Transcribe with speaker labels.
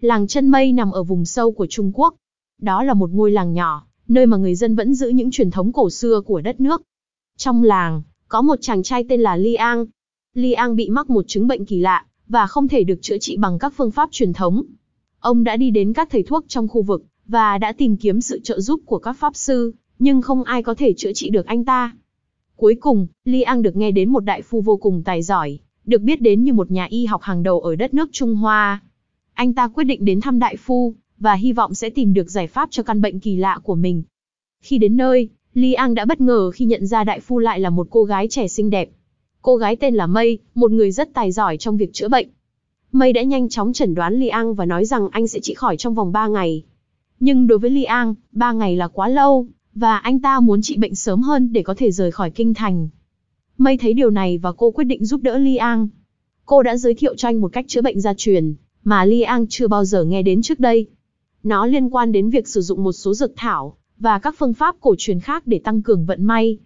Speaker 1: Làng Chân Mây nằm ở vùng sâu của Trung Quốc. Đó là một ngôi làng nhỏ, nơi mà người dân vẫn giữ những truyền thống cổ xưa của đất nước. Trong làng, có một chàng trai tên là Li Ang. Li Ang bị mắc một chứng bệnh kỳ lạ và không thể được chữa trị bằng các phương pháp truyền thống. Ông đã đi đến các thầy thuốc trong khu vực và đã tìm kiếm sự trợ giúp của các pháp sư, nhưng không ai có thể chữa trị được anh ta. Cuối cùng, Li Ang được nghe đến một đại phu vô cùng tài giỏi, được biết đến như một nhà y học hàng đầu ở đất nước Trung Hoa anh ta quyết định đến thăm đại phu, và hy vọng sẽ tìm được giải pháp cho căn bệnh kỳ lạ của mình. Khi đến nơi, Li Ang đã bất ngờ khi nhận ra đại phu lại là một cô gái trẻ xinh đẹp. Cô gái tên là Mây, một người rất tài giỏi trong việc chữa bệnh. Mây đã nhanh chóng chẩn đoán Li Ang và nói rằng anh sẽ trị khỏi trong vòng 3 ngày. Nhưng đối với Li Ang, 3 ngày là quá lâu, và anh ta muốn trị bệnh sớm hơn để có thể rời khỏi kinh thành. Mây thấy điều này và cô quyết định giúp đỡ Li Ang. Cô đã giới thiệu cho anh một cách chữa bệnh gia truyền, mà Liang chưa bao giờ nghe đến trước đây. Nó liên quan đến việc sử dụng một số dược thảo và các phương pháp cổ truyền khác để tăng cường vận may,